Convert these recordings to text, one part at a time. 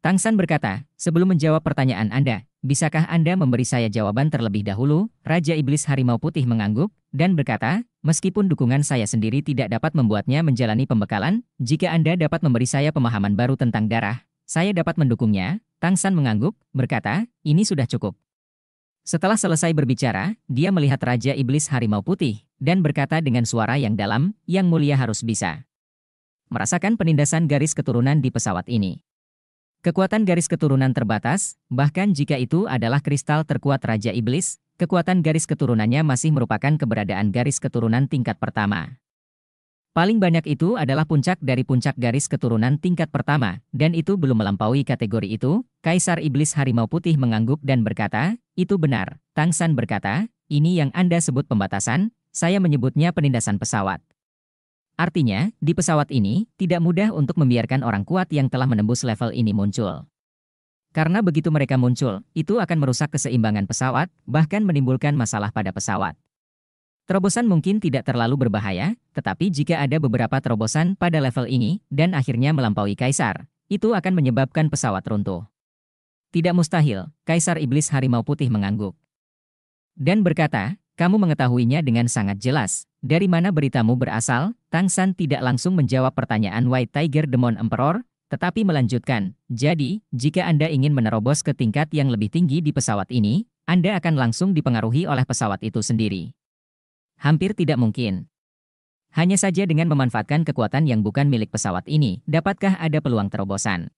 Tang San berkata, sebelum menjawab pertanyaan Anda, bisakah Anda memberi saya jawaban terlebih dahulu? Raja Iblis Harimau Putih mengangguk dan berkata, meskipun dukungan saya sendiri tidak dapat membuatnya menjalani pembekalan, jika Anda dapat memberi saya pemahaman baru tentang darah, saya dapat mendukungnya. Tang San mengangguk, berkata, ini sudah cukup. Setelah selesai berbicara, dia melihat Raja Iblis Harimau Putih dan berkata dengan suara yang dalam, yang mulia harus bisa merasakan penindasan garis keturunan di pesawat ini. Kekuatan garis keturunan terbatas, bahkan jika itu adalah kristal terkuat Raja Iblis, kekuatan garis keturunannya masih merupakan keberadaan garis keturunan tingkat pertama. Paling banyak itu adalah puncak dari puncak garis keturunan tingkat pertama, dan itu belum melampaui kategori itu. Kaisar Iblis Harimau Putih mengangguk dan berkata, itu benar. Tang San berkata, ini yang Anda sebut pembatasan, saya menyebutnya penindasan pesawat. Artinya, di pesawat ini, tidak mudah untuk membiarkan orang kuat yang telah menembus level ini muncul. Karena begitu mereka muncul, itu akan merusak keseimbangan pesawat, bahkan menimbulkan masalah pada pesawat. Terobosan mungkin tidak terlalu berbahaya, tetapi jika ada beberapa terobosan pada level ini, dan akhirnya melampaui kaisar, itu akan menyebabkan pesawat runtuh. Tidak mustahil, Kaisar Iblis Harimau Putih mengangguk. Dan berkata, kamu mengetahuinya dengan sangat jelas. Dari mana beritamu berasal? Tang San tidak langsung menjawab pertanyaan White Tiger Demon Emperor, tetapi melanjutkan, jadi, jika Anda ingin menerobos ke tingkat yang lebih tinggi di pesawat ini, Anda akan langsung dipengaruhi oleh pesawat itu sendiri. Hampir tidak mungkin. Hanya saja dengan memanfaatkan kekuatan yang bukan milik pesawat ini, dapatkah ada peluang terobosan?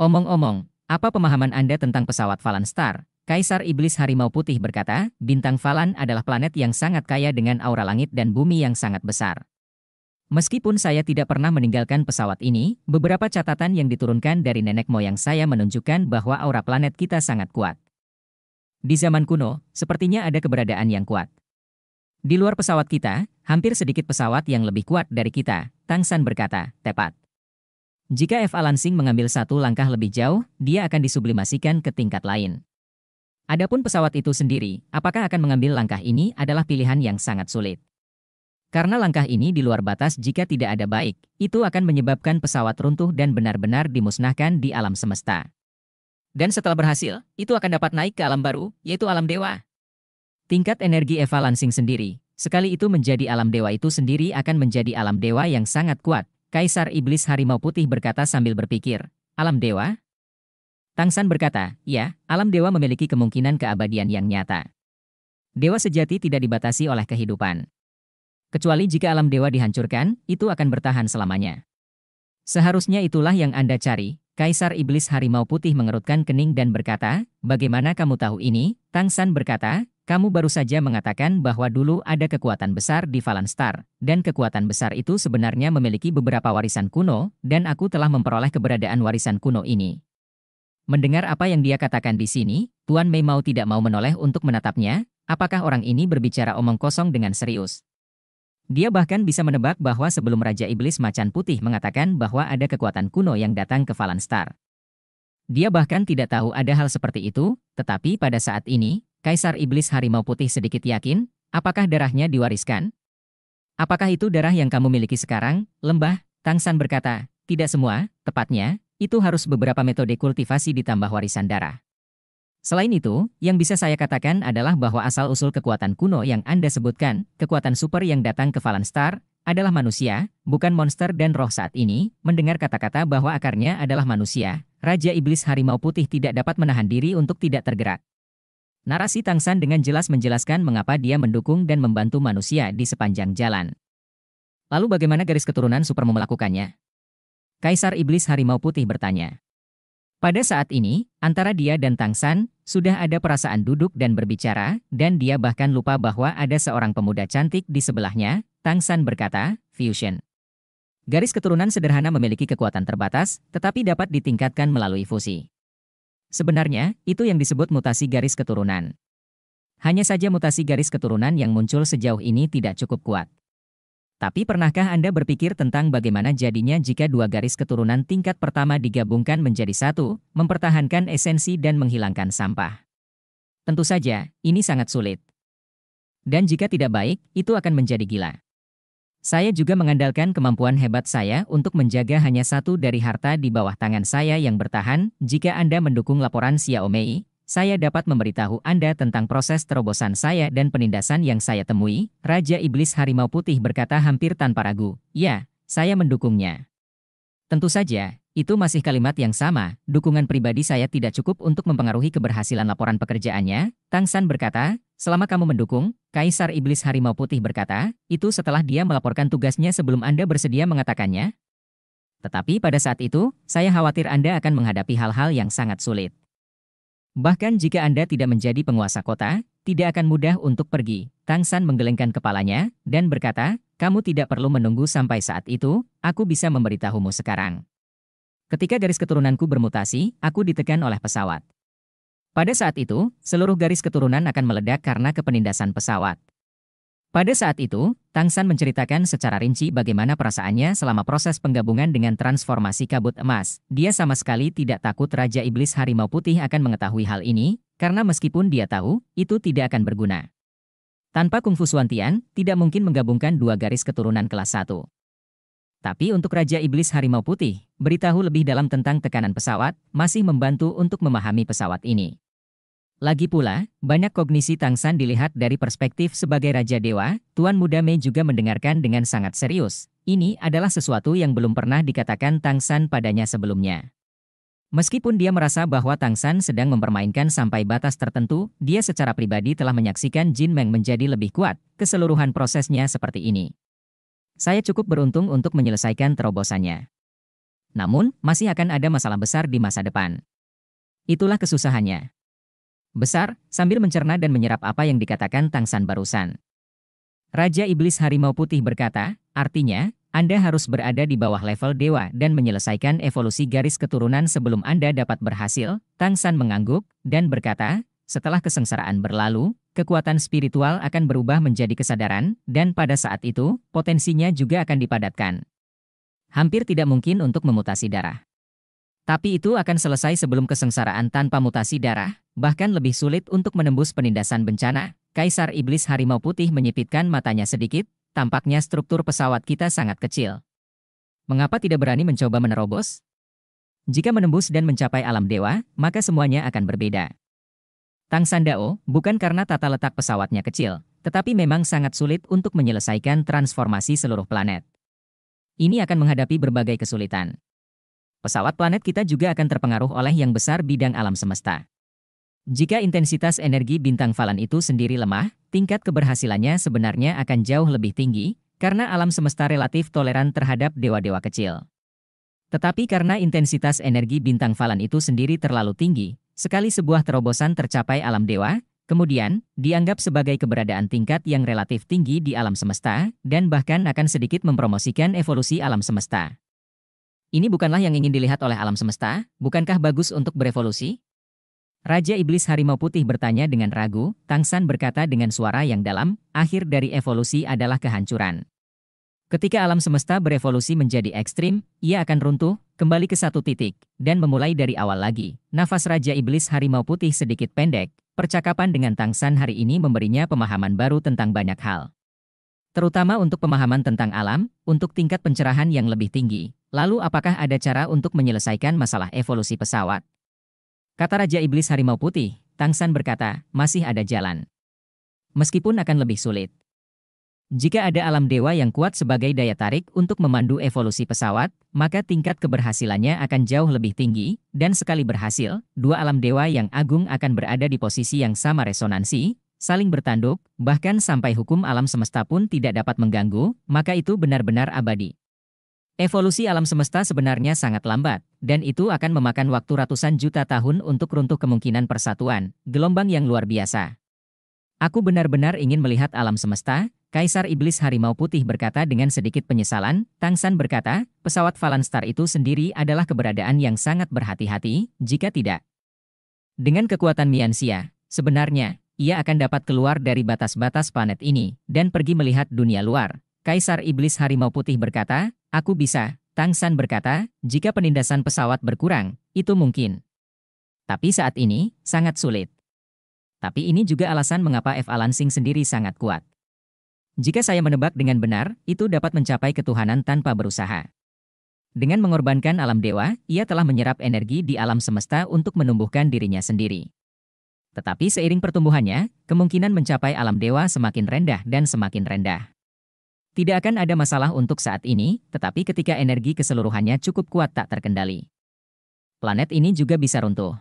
Omong-omong, apa pemahaman Anda tentang pesawat Falan Star? Kaisar Iblis Harimau Putih berkata, bintang Falan adalah planet yang sangat kaya dengan aura langit dan bumi yang sangat besar. Meskipun saya tidak pernah meninggalkan pesawat ini, beberapa catatan yang diturunkan dari nenek moyang saya menunjukkan bahwa aura planet kita sangat kuat. Di zaman kuno, sepertinya ada keberadaan yang kuat. Di luar pesawat kita, hampir sedikit pesawat yang lebih kuat dari kita, Tang San berkata, tepat. Jika F. Alansing mengambil satu langkah lebih jauh, dia akan disublimasikan ke tingkat lain. Adapun pesawat itu sendiri, apakah akan mengambil langkah ini adalah pilihan yang sangat sulit. Karena langkah ini di luar batas jika tidak ada baik, itu akan menyebabkan pesawat runtuh dan benar-benar dimusnahkan di alam semesta. Dan setelah berhasil, itu akan dapat naik ke alam baru, yaitu alam dewa. Tingkat energi Eva Lansing sendiri, sekali itu menjadi alam dewa itu sendiri akan menjadi alam dewa yang sangat kuat. Kaisar Iblis Harimau Putih berkata sambil berpikir, Alam dewa, Tang San berkata, ya, alam dewa memiliki kemungkinan keabadian yang nyata. Dewa sejati tidak dibatasi oleh kehidupan. Kecuali jika alam dewa dihancurkan, itu akan bertahan selamanya. Seharusnya itulah yang Anda cari, Kaisar Iblis Harimau Putih mengerutkan kening dan berkata, Bagaimana kamu tahu ini? Tang San berkata, kamu baru saja mengatakan bahwa dulu ada kekuatan besar di Valanstar, dan kekuatan besar itu sebenarnya memiliki beberapa warisan kuno, dan aku telah memperoleh keberadaan warisan kuno ini. Mendengar apa yang dia katakan di sini, Tuan Mei mau tidak mau menoleh untuk menatapnya, apakah orang ini berbicara omong kosong dengan serius. Dia bahkan bisa menebak bahwa sebelum Raja Iblis Macan Putih mengatakan bahwa ada kekuatan kuno yang datang ke Valanstar. Dia bahkan tidak tahu ada hal seperti itu, tetapi pada saat ini, Kaisar Iblis Harimau Putih sedikit yakin, apakah darahnya diwariskan? Apakah itu darah yang kamu miliki sekarang, lembah? Tang San berkata, tidak semua, tepatnya, itu harus beberapa metode kultivasi ditambah warisan darah. Selain itu, yang bisa saya katakan adalah bahwa asal-usul kekuatan kuno yang Anda sebutkan, kekuatan super yang datang ke Valanstar, adalah manusia, bukan monster dan roh saat ini, mendengar kata-kata bahwa akarnya adalah manusia, Raja Iblis Harimau Putih tidak dapat menahan diri untuk tidak tergerak. Narasi Tang San dengan jelas menjelaskan mengapa dia mendukung dan membantu manusia di sepanjang jalan. Lalu bagaimana garis keturunan super melakukannya? Kaisar Iblis Harimau Putih bertanya. Pada saat ini, antara dia dan Tang San sudah ada perasaan duduk dan berbicara, dan dia bahkan lupa bahwa ada seorang pemuda cantik di sebelahnya, Tang San berkata, Fusion. Garis keturunan sederhana memiliki kekuatan terbatas, tetapi dapat ditingkatkan melalui fusi. Sebenarnya, itu yang disebut mutasi garis keturunan. Hanya saja mutasi garis keturunan yang muncul sejauh ini tidak cukup kuat. Tapi pernahkah Anda berpikir tentang bagaimana jadinya jika dua garis keturunan tingkat pertama digabungkan menjadi satu, mempertahankan esensi dan menghilangkan sampah? Tentu saja, ini sangat sulit. Dan jika tidak baik, itu akan menjadi gila. Saya juga mengandalkan kemampuan hebat saya untuk menjaga hanya satu dari harta di bawah tangan saya yang bertahan jika Anda mendukung laporan Xiaomi, saya dapat memberitahu Anda tentang proses terobosan saya dan penindasan yang saya temui, Raja Iblis Harimau Putih berkata hampir tanpa ragu, ya, saya mendukungnya. Tentu saja, itu masih kalimat yang sama, dukungan pribadi saya tidak cukup untuk mempengaruhi keberhasilan laporan pekerjaannya, Tang San berkata, selama kamu mendukung, Kaisar Iblis Harimau Putih berkata, itu setelah dia melaporkan tugasnya sebelum Anda bersedia mengatakannya. Tetapi pada saat itu, saya khawatir Anda akan menghadapi hal-hal yang sangat sulit. Bahkan jika Anda tidak menjadi penguasa kota, tidak akan mudah untuk pergi. Tang San menggelengkan kepalanya dan berkata, kamu tidak perlu menunggu sampai saat itu, aku bisa memberitahumu sekarang. Ketika garis keturunanku bermutasi, aku ditekan oleh pesawat. Pada saat itu, seluruh garis keturunan akan meledak karena kepenindasan pesawat. Pada saat itu, Tang San menceritakan secara rinci bagaimana perasaannya selama proses penggabungan dengan transformasi kabut emas. Dia sama sekali tidak takut Raja Iblis Harimau Putih akan mengetahui hal ini, karena meskipun dia tahu, itu tidak akan berguna. Tanpa Kung Fu Suantian, tidak mungkin menggabungkan dua garis keturunan kelas 1. Tapi untuk Raja Iblis Harimau Putih, beritahu lebih dalam tentang tekanan pesawat, masih membantu untuk memahami pesawat ini. Lagi pula, banyak kognisi Tang San dilihat dari perspektif sebagai Raja Dewa, Tuan Muda Mei juga mendengarkan dengan sangat serius. Ini adalah sesuatu yang belum pernah dikatakan Tang San padanya sebelumnya. Meskipun dia merasa bahwa Tang San sedang mempermainkan sampai batas tertentu, dia secara pribadi telah menyaksikan Jin Meng menjadi lebih kuat, keseluruhan prosesnya seperti ini. Saya cukup beruntung untuk menyelesaikan terobosannya. Namun, masih akan ada masalah besar di masa depan. Itulah kesusahannya besar, sambil mencerna dan menyerap apa yang dikatakan Tang San barusan. Raja Iblis Harimau Putih berkata, artinya, Anda harus berada di bawah level dewa dan menyelesaikan evolusi garis keturunan sebelum Anda dapat berhasil, Tang San mengangguk, dan berkata, setelah kesengsaraan berlalu, kekuatan spiritual akan berubah menjadi kesadaran, dan pada saat itu, potensinya juga akan dipadatkan. Hampir tidak mungkin untuk memutasi darah. Tapi itu akan selesai sebelum kesengsaraan tanpa mutasi darah, bahkan lebih sulit untuk menembus penindasan bencana. Kaisar Iblis Harimau Putih menyipitkan matanya sedikit, tampaknya struktur pesawat kita sangat kecil. Mengapa tidak berani mencoba menerobos? Jika menembus dan mencapai alam dewa, maka semuanya akan berbeda. Tang Sandao, bukan karena tata letak pesawatnya kecil, tetapi memang sangat sulit untuk menyelesaikan transformasi seluruh planet. Ini akan menghadapi berbagai kesulitan. Pesawat planet kita juga akan terpengaruh oleh yang besar bidang alam semesta. Jika intensitas energi bintang Falan itu sendiri lemah, tingkat keberhasilannya sebenarnya akan jauh lebih tinggi, karena alam semesta relatif toleran terhadap dewa-dewa kecil. Tetapi karena intensitas energi bintang Falan itu sendiri terlalu tinggi, sekali sebuah terobosan tercapai alam dewa, kemudian dianggap sebagai keberadaan tingkat yang relatif tinggi di alam semesta, dan bahkan akan sedikit mempromosikan evolusi alam semesta. Ini bukanlah yang ingin dilihat oleh alam semesta, bukankah bagus untuk berevolusi? Raja Iblis Harimau Putih bertanya dengan ragu, Tang San berkata dengan suara yang dalam, akhir dari evolusi adalah kehancuran. Ketika alam semesta berevolusi menjadi ekstrim, ia akan runtuh, kembali ke satu titik, dan memulai dari awal lagi. Nafas Raja Iblis Harimau Putih sedikit pendek, percakapan dengan Tang San hari ini memberinya pemahaman baru tentang banyak hal. Terutama untuk pemahaman tentang alam, untuk tingkat pencerahan yang lebih tinggi. Lalu apakah ada cara untuk menyelesaikan masalah evolusi pesawat? Kata Raja Iblis Harimau Putih, Tang San berkata, masih ada jalan. Meskipun akan lebih sulit. Jika ada alam dewa yang kuat sebagai daya tarik untuk memandu evolusi pesawat, maka tingkat keberhasilannya akan jauh lebih tinggi, dan sekali berhasil, dua alam dewa yang agung akan berada di posisi yang sama resonansi, saling bertanduk, bahkan sampai hukum alam semesta pun tidak dapat mengganggu, maka itu benar-benar abadi. Evolusi alam semesta sebenarnya sangat lambat, dan itu akan memakan waktu ratusan juta tahun untuk runtuh kemungkinan persatuan, gelombang yang luar biasa. Aku benar-benar ingin melihat alam semesta, Kaisar Iblis Harimau Putih berkata dengan sedikit penyesalan, Tang San berkata, pesawat Valanstar itu sendiri adalah keberadaan yang sangat berhati-hati, jika tidak. Dengan kekuatan Miansia, sebenarnya, ia akan dapat keluar dari batas-batas planet ini, dan pergi melihat dunia luar, Kaisar Iblis Harimau Putih berkata, Aku bisa, Tang San berkata, jika penindasan pesawat berkurang, itu mungkin. Tapi saat ini, sangat sulit. Tapi ini juga alasan mengapa F. Alansing sendiri sangat kuat. Jika saya menebak dengan benar, itu dapat mencapai ketuhanan tanpa berusaha. Dengan mengorbankan alam dewa, ia telah menyerap energi di alam semesta untuk menumbuhkan dirinya sendiri. Tetapi seiring pertumbuhannya, kemungkinan mencapai alam dewa semakin rendah dan semakin rendah. Tidak akan ada masalah untuk saat ini, tetapi ketika energi keseluruhannya cukup kuat tak terkendali. Planet ini juga bisa runtuh.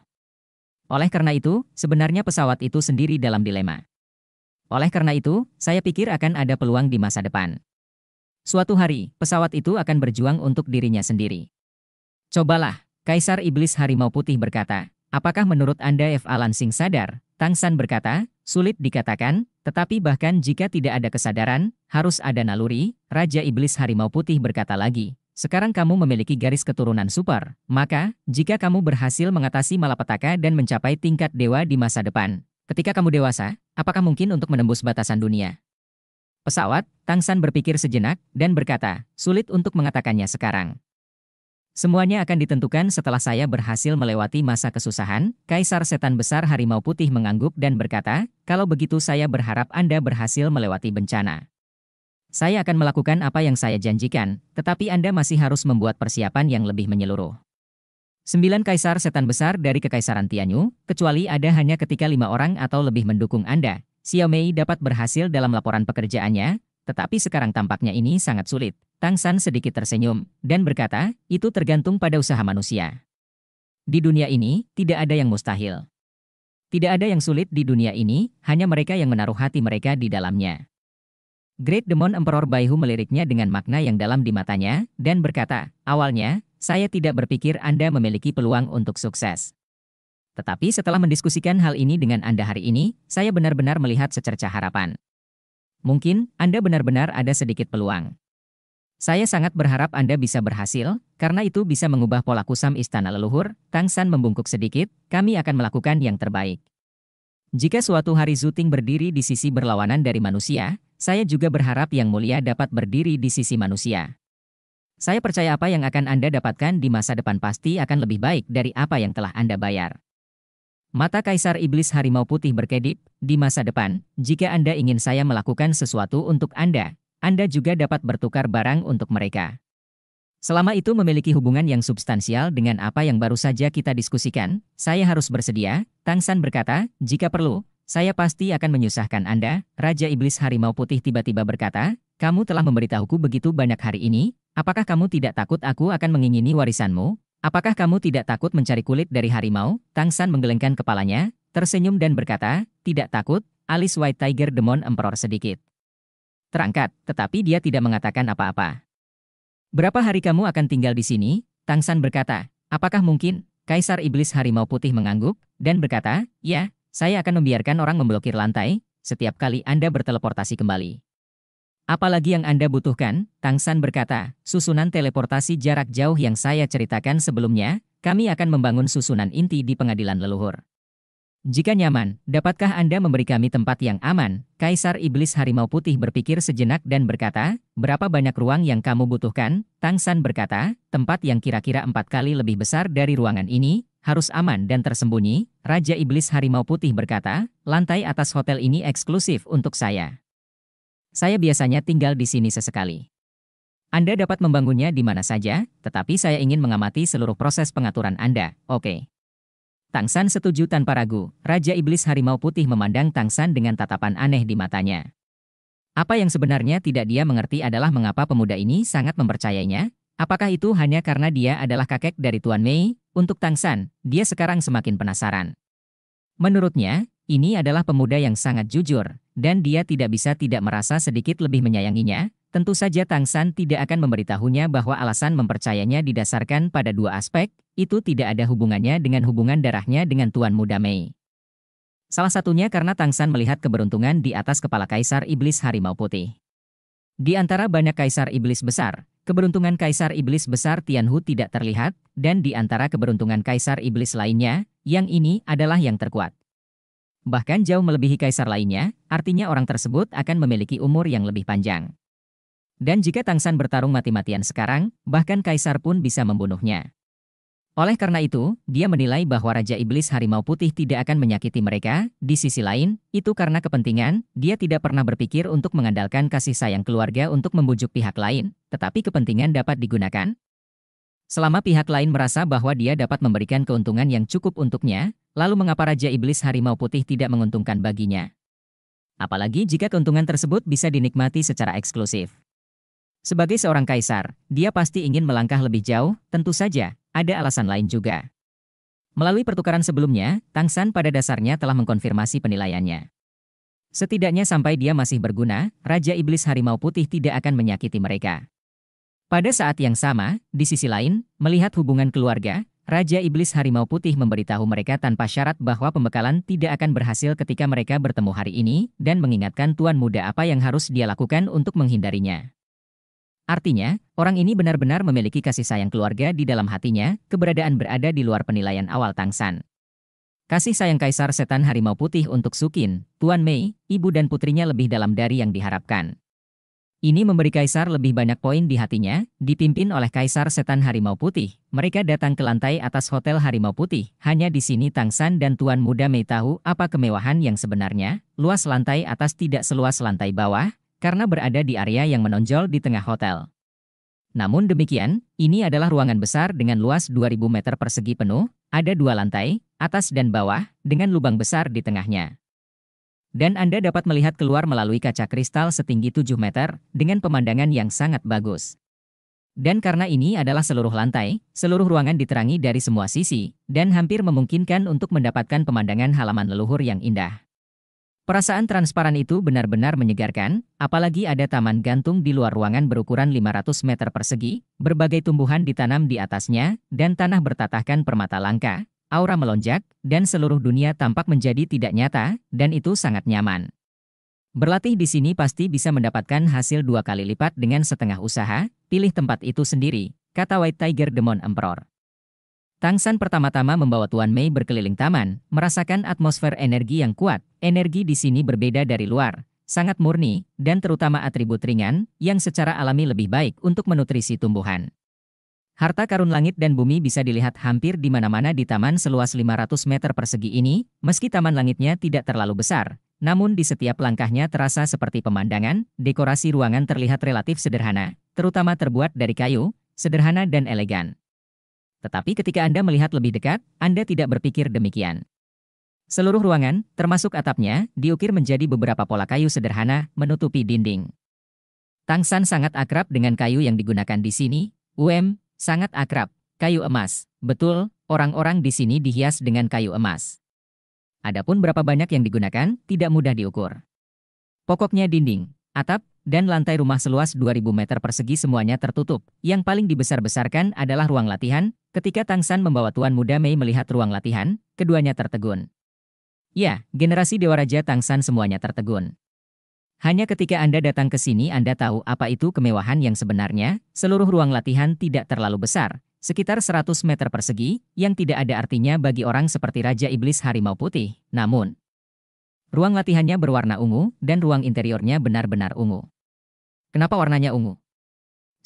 Oleh karena itu, sebenarnya pesawat itu sendiri dalam dilema. Oleh karena itu, saya pikir akan ada peluang di masa depan. Suatu hari, pesawat itu akan berjuang untuk dirinya sendiri. Cobalah, Kaisar Iblis Harimau Putih berkata, apakah menurut Anda F. Alansing sadar? Tang San berkata, Sulit dikatakan, tetapi bahkan jika tidak ada kesadaran, harus ada naluri, Raja Iblis Harimau Putih berkata lagi. Sekarang kamu memiliki garis keturunan super, maka, jika kamu berhasil mengatasi malapetaka dan mencapai tingkat dewa di masa depan, ketika kamu dewasa, apakah mungkin untuk menembus batasan dunia? Pesawat, Tang San berpikir sejenak, dan berkata, sulit untuk mengatakannya sekarang. Semuanya akan ditentukan setelah saya berhasil melewati masa kesusahan. Kaisar Setan Besar Harimau Putih mengangguk dan berkata, kalau begitu saya berharap Anda berhasil melewati bencana. Saya akan melakukan apa yang saya janjikan, tetapi Anda masih harus membuat persiapan yang lebih menyeluruh. Sembilan kaisar setan besar dari Kekaisaran Tianyu, kecuali ada hanya ketika lima orang atau lebih mendukung Anda, Xiaomei dapat berhasil dalam laporan pekerjaannya, tetapi sekarang tampaknya ini sangat sulit. Tang San sedikit tersenyum dan berkata, itu tergantung pada usaha manusia. Di dunia ini, tidak ada yang mustahil. Tidak ada yang sulit di dunia ini, hanya mereka yang menaruh hati mereka di dalamnya. Great Demon Emperor Baihu meliriknya dengan makna yang dalam di matanya, dan berkata, awalnya, saya tidak berpikir Anda memiliki peluang untuk sukses. Tetapi setelah mendiskusikan hal ini dengan Anda hari ini, saya benar-benar melihat secerca harapan mungkin Anda benar-benar ada sedikit peluang. Saya sangat berharap Anda bisa berhasil, karena itu bisa mengubah pola kusam istana leluhur, Tang San membungkuk sedikit, kami akan melakukan yang terbaik. Jika suatu hari Zuting berdiri di sisi berlawanan dari manusia, saya juga berharap Yang Mulia dapat berdiri di sisi manusia. Saya percaya apa yang akan Anda dapatkan di masa depan pasti akan lebih baik dari apa yang telah Anda bayar. Mata Kaisar Iblis Harimau Putih berkedip, di masa depan, jika Anda ingin saya melakukan sesuatu untuk Anda, Anda juga dapat bertukar barang untuk mereka. Selama itu memiliki hubungan yang substansial dengan apa yang baru saja kita diskusikan, saya harus bersedia, Tang San berkata, jika perlu, saya pasti akan menyusahkan Anda, Raja Iblis Harimau Putih tiba-tiba berkata, kamu telah memberitahuku begitu banyak hari ini, apakah kamu tidak takut aku akan mengingini warisanmu, Apakah kamu tidak takut mencari kulit dari harimau? Tang San menggelengkan kepalanya, tersenyum dan berkata, tidak takut, alis White Tiger Demon emperor sedikit. Terangkat, tetapi dia tidak mengatakan apa-apa. Berapa hari kamu akan tinggal di sini? Tang San berkata, apakah mungkin? Kaisar Iblis Harimau Putih mengangguk, dan berkata, ya, saya akan membiarkan orang memblokir lantai, setiap kali Anda berteleportasi kembali. Apalagi yang Anda butuhkan, Tang San berkata, susunan teleportasi jarak jauh yang saya ceritakan sebelumnya, kami akan membangun susunan inti di pengadilan leluhur. Jika nyaman, dapatkah Anda memberi kami tempat yang aman? Kaisar Iblis Harimau Putih berpikir sejenak dan berkata, berapa banyak ruang yang kamu butuhkan? Tang San berkata, tempat yang kira-kira empat kali lebih besar dari ruangan ini, harus aman dan tersembunyi. Raja Iblis Harimau Putih berkata, lantai atas hotel ini eksklusif untuk saya. Saya biasanya tinggal di sini sesekali. Anda dapat membangunnya di mana saja, tetapi saya ingin mengamati seluruh proses pengaturan Anda, oke. Okay. San setuju tanpa ragu, Raja Iblis Harimau Putih memandang Tang San dengan tatapan aneh di matanya. Apa yang sebenarnya tidak dia mengerti adalah mengapa pemuda ini sangat mempercayainya, apakah itu hanya karena dia adalah kakek dari Tuan Mei, untuk Tang San, dia sekarang semakin penasaran. Menurutnya, ini adalah pemuda yang sangat jujur, dan dia tidak bisa tidak merasa sedikit lebih menyayanginya, tentu saja Tang San tidak akan memberitahunya bahwa alasan mempercayanya didasarkan pada dua aspek, itu tidak ada hubungannya dengan hubungan darahnya dengan Tuan Muda Mei. Salah satunya karena Tang San melihat keberuntungan di atas kepala Kaisar Iblis Harimau Putih. Di antara banyak Kaisar Iblis besar, keberuntungan Kaisar Iblis besar Tianhu tidak terlihat, dan di antara keberuntungan Kaisar Iblis lainnya, yang ini adalah yang terkuat bahkan jauh melebihi kaisar lainnya, artinya orang tersebut akan memiliki umur yang lebih panjang. Dan jika Tang San bertarung mati-matian sekarang, bahkan kaisar pun bisa membunuhnya. Oleh karena itu, dia menilai bahwa Raja Iblis Harimau Putih tidak akan menyakiti mereka. Di sisi lain, itu karena kepentingan, dia tidak pernah berpikir untuk mengandalkan kasih sayang keluarga untuk membujuk pihak lain, tetapi kepentingan dapat digunakan Selama pihak lain merasa bahwa dia dapat memberikan keuntungan yang cukup untuknya, lalu mengapa Raja Iblis Harimau Putih tidak menguntungkan baginya? Apalagi jika keuntungan tersebut bisa dinikmati secara eksklusif. Sebagai seorang kaisar, dia pasti ingin melangkah lebih jauh, tentu saja, ada alasan lain juga. Melalui pertukaran sebelumnya, Tang San pada dasarnya telah mengkonfirmasi penilaiannya. Setidaknya sampai dia masih berguna, Raja Iblis Harimau Putih tidak akan menyakiti mereka. Pada saat yang sama, di sisi lain, melihat hubungan keluarga, Raja Iblis Harimau Putih memberitahu mereka tanpa syarat bahwa pembekalan tidak akan berhasil ketika mereka bertemu hari ini dan mengingatkan Tuan Muda apa yang harus dia lakukan untuk menghindarinya. Artinya, orang ini benar-benar memiliki kasih sayang keluarga di dalam hatinya, keberadaan berada di luar penilaian awal Tang San. Kasih sayang Kaisar Setan Harimau Putih untuk Sukin, Tuan Mei, ibu dan putrinya lebih dalam dari yang diharapkan. Ini memberi kaisar lebih banyak poin di hatinya, dipimpin oleh kaisar setan harimau putih. Mereka datang ke lantai atas hotel harimau putih. Hanya di sini Tang San dan Tuan Muda Mei tahu apa kemewahan yang sebenarnya. Luas lantai atas tidak seluas lantai bawah, karena berada di area yang menonjol di tengah hotel. Namun demikian, ini adalah ruangan besar dengan luas 2000 meter persegi penuh, ada dua lantai, atas dan bawah, dengan lubang besar di tengahnya. Dan Anda dapat melihat keluar melalui kaca kristal setinggi 7 meter dengan pemandangan yang sangat bagus. Dan karena ini adalah seluruh lantai, seluruh ruangan diterangi dari semua sisi, dan hampir memungkinkan untuk mendapatkan pemandangan halaman leluhur yang indah. Perasaan transparan itu benar-benar menyegarkan, apalagi ada taman gantung di luar ruangan berukuran 500 meter persegi, berbagai tumbuhan ditanam di atasnya, dan tanah bertatahkan permata langka, aura melonjak, dan seluruh dunia tampak menjadi tidak nyata, dan itu sangat nyaman. Berlatih di sini pasti bisa mendapatkan hasil dua kali lipat dengan setengah usaha, pilih tempat itu sendiri, kata White Tiger Demon Emperor. Tang San pertama-tama membawa Tuan Mei berkeliling taman, merasakan atmosfer energi yang kuat. Energi di sini berbeda dari luar, sangat murni, dan terutama atribut ringan, yang secara alami lebih baik untuk menutrisi tumbuhan. Harta karun langit dan bumi bisa dilihat hampir di mana-mana di taman seluas 500 meter persegi ini, meski taman langitnya tidak terlalu besar. Namun di setiap langkahnya terasa seperti pemandangan, dekorasi ruangan terlihat relatif sederhana, terutama terbuat dari kayu, sederhana dan elegan. Tetapi ketika Anda melihat lebih dekat, Anda tidak berpikir demikian. Seluruh ruangan, termasuk atapnya, diukir menjadi beberapa pola kayu sederhana menutupi dinding. Tangsan sangat akrab dengan kayu yang digunakan di sini, UM, Sangat akrab, kayu emas. Betul, orang-orang di sini dihias dengan kayu emas. Adapun berapa banyak yang digunakan, tidak mudah diukur. Pokoknya dinding, atap, dan lantai rumah seluas 2000 meter persegi semuanya tertutup. Yang paling dibesar-besarkan adalah ruang latihan. Ketika Tang San membawa Tuan Muda Mei melihat ruang latihan, keduanya tertegun. Ya, generasi Dewa Raja Tang San semuanya tertegun. Hanya ketika Anda datang ke sini Anda tahu apa itu kemewahan yang sebenarnya, seluruh ruang latihan tidak terlalu besar, sekitar 100 meter persegi, yang tidak ada artinya bagi orang seperti Raja Iblis Harimau Putih. Namun, ruang latihannya berwarna ungu, dan ruang interiornya benar-benar ungu. Kenapa warnanya ungu?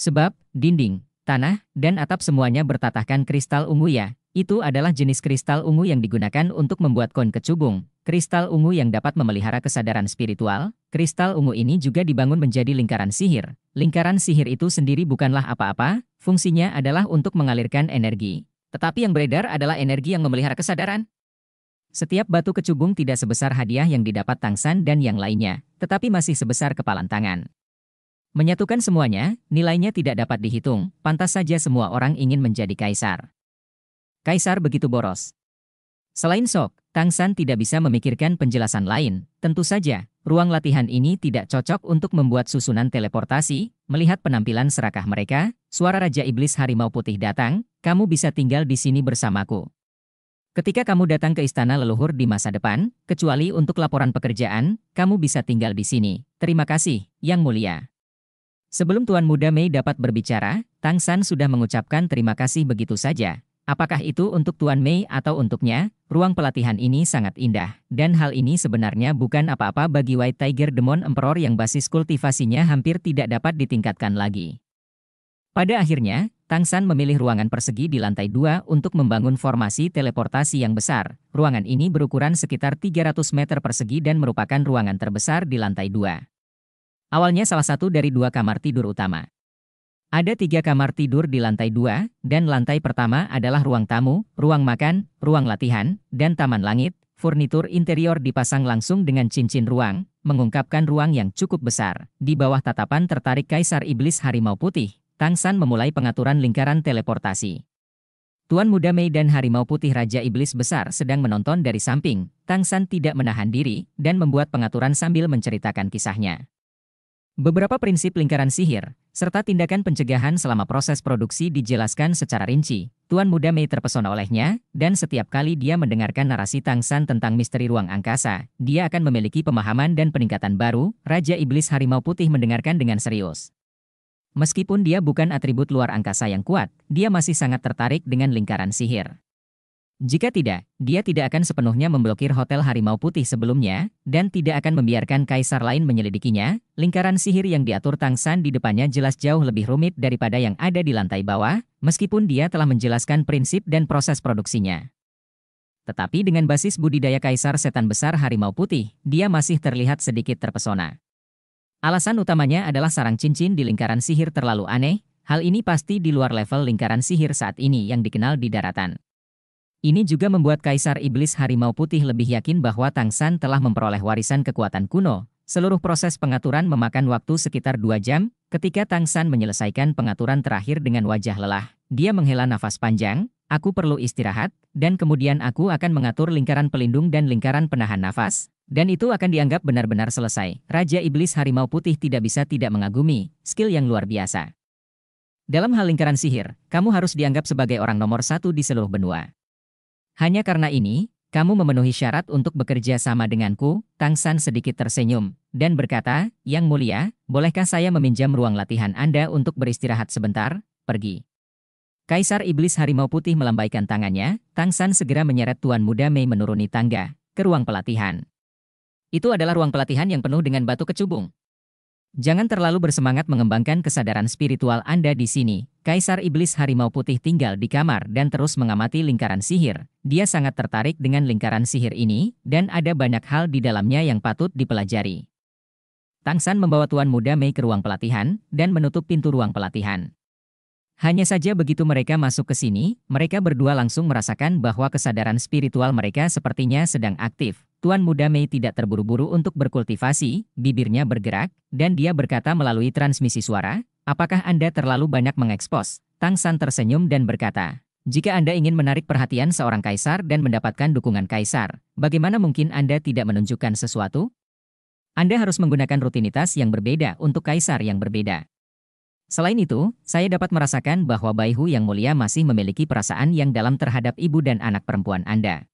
Sebab, dinding, tanah, dan atap semuanya bertatahkan kristal ungu ya, itu adalah jenis kristal ungu yang digunakan untuk membuat kon kecubung, kristal ungu yang dapat memelihara kesadaran spiritual, kristal ungu ini juga dibangun menjadi lingkaran sihir. Lingkaran sihir itu sendiri bukanlah apa-apa, fungsinya adalah untuk mengalirkan energi. Tetapi yang beredar adalah energi yang memelihara kesadaran. Setiap batu kecubung tidak sebesar hadiah yang didapat Tangsan dan yang lainnya, tetapi masih sebesar kepalan tangan. Menyatukan semuanya, nilainya tidak dapat dihitung, pantas saja semua orang ingin menjadi kaisar. Kaisar begitu boros. Selain sok, Tang San tidak bisa memikirkan penjelasan lain. Tentu saja, ruang latihan ini tidak cocok untuk membuat susunan teleportasi. Melihat penampilan serakah mereka, suara Raja Iblis Harimau Putih datang, kamu bisa tinggal di sini bersamaku. Ketika kamu datang ke istana leluhur di masa depan, kecuali untuk laporan pekerjaan, kamu bisa tinggal di sini. Terima kasih, Yang Mulia. Sebelum Tuan Muda Mei dapat berbicara, Tang San sudah mengucapkan terima kasih begitu saja. Apakah itu untuk Tuan Mei atau untuknya? Ruang pelatihan ini sangat indah, dan hal ini sebenarnya bukan apa-apa bagi White Tiger Demon Emperor yang basis kultivasinya hampir tidak dapat ditingkatkan lagi. Pada akhirnya, Tang San memilih ruangan persegi di lantai dua untuk membangun formasi teleportasi yang besar. Ruangan ini berukuran sekitar 300 meter persegi dan merupakan ruangan terbesar di lantai dua. Awalnya salah satu dari dua kamar tidur utama. Ada tiga kamar tidur di lantai dua, dan lantai pertama adalah ruang tamu, ruang makan, ruang latihan, dan taman langit. Furnitur interior dipasang langsung dengan cincin ruang, mengungkapkan ruang yang cukup besar. Di bawah tatapan tertarik Kaisar Iblis Harimau Putih, Tang San memulai pengaturan lingkaran teleportasi. Tuan Muda Mei dan Harimau Putih Raja Iblis Besar sedang menonton dari samping. Tang San tidak menahan diri, dan membuat pengaturan sambil menceritakan kisahnya. Beberapa prinsip lingkaran sihir, serta tindakan pencegahan selama proses produksi dijelaskan secara rinci. Tuan Muda Mei terpesona olehnya, dan setiap kali dia mendengarkan narasi Tang San tentang misteri ruang angkasa, dia akan memiliki pemahaman dan peningkatan baru, Raja Iblis Harimau Putih mendengarkan dengan serius. Meskipun dia bukan atribut luar angkasa yang kuat, dia masih sangat tertarik dengan lingkaran sihir. Jika tidak, dia tidak akan sepenuhnya memblokir Hotel Harimau Putih sebelumnya, dan tidak akan membiarkan kaisar lain menyelidikinya. Lingkaran sihir yang diatur Tang San di depannya jelas jauh lebih rumit daripada yang ada di lantai bawah, meskipun dia telah menjelaskan prinsip dan proses produksinya. Tetapi dengan basis budidaya kaisar setan besar Harimau Putih, dia masih terlihat sedikit terpesona. Alasan utamanya adalah sarang cincin di lingkaran sihir terlalu aneh, hal ini pasti di luar level lingkaran sihir saat ini yang dikenal di daratan. Ini juga membuat Kaisar Iblis Harimau Putih lebih yakin bahwa Tang San telah memperoleh warisan kekuatan kuno. Seluruh proses pengaturan memakan waktu sekitar dua jam. Ketika Tang San menyelesaikan pengaturan terakhir dengan wajah lelah, dia menghela nafas panjang, aku perlu istirahat, dan kemudian aku akan mengatur lingkaran pelindung dan lingkaran penahan nafas, dan itu akan dianggap benar-benar selesai. Raja Iblis Harimau Putih tidak bisa tidak mengagumi, skill yang luar biasa. Dalam hal lingkaran sihir, kamu harus dianggap sebagai orang nomor satu di seluruh benua. Hanya karena ini, kamu memenuhi syarat untuk bekerja sama denganku, Tang San sedikit tersenyum, dan berkata, Yang mulia, bolehkah saya meminjam ruang latihan Anda untuk beristirahat sebentar, pergi. Kaisar Iblis Harimau Putih melambaikan tangannya, Tang San segera menyeret Tuan Muda Mei menuruni tangga, ke ruang pelatihan. Itu adalah ruang pelatihan yang penuh dengan batu kecubung. Jangan terlalu bersemangat mengembangkan kesadaran spiritual Anda di sini. Kaisar Iblis Harimau Putih tinggal di kamar dan terus mengamati lingkaran sihir. Dia sangat tertarik dengan lingkaran sihir ini, dan ada banyak hal di dalamnya yang patut dipelajari. Tang San membawa Tuan Muda Mei ke ruang pelatihan, dan menutup pintu ruang pelatihan. Hanya saja begitu mereka masuk ke sini, mereka berdua langsung merasakan bahwa kesadaran spiritual mereka sepertinya sedang aktif. Tuan Muda Mei tidak terburu-buru untuk berkultivasi, bibirnya bergerak, dan dia berkata melalui transmisi suara, apakah Anda terlalu banyak mengekspos? Tang San tersenyum dan berkata, jika Anda ingin menarik perhatian seorang kaisar dan mendapatkan dukungan kaisar, bagaimana mungkin Anda tidak menunjukkan sesuatu? Anda harus menggunakan rutinitas yang berbeda untuk kaisar yang berbeda. Selain itu, saya dapat merasakan bahwa Baihu yang mulia masih memiliki perasaan yang dalam terhadap ibu dan anak perempuan Anda.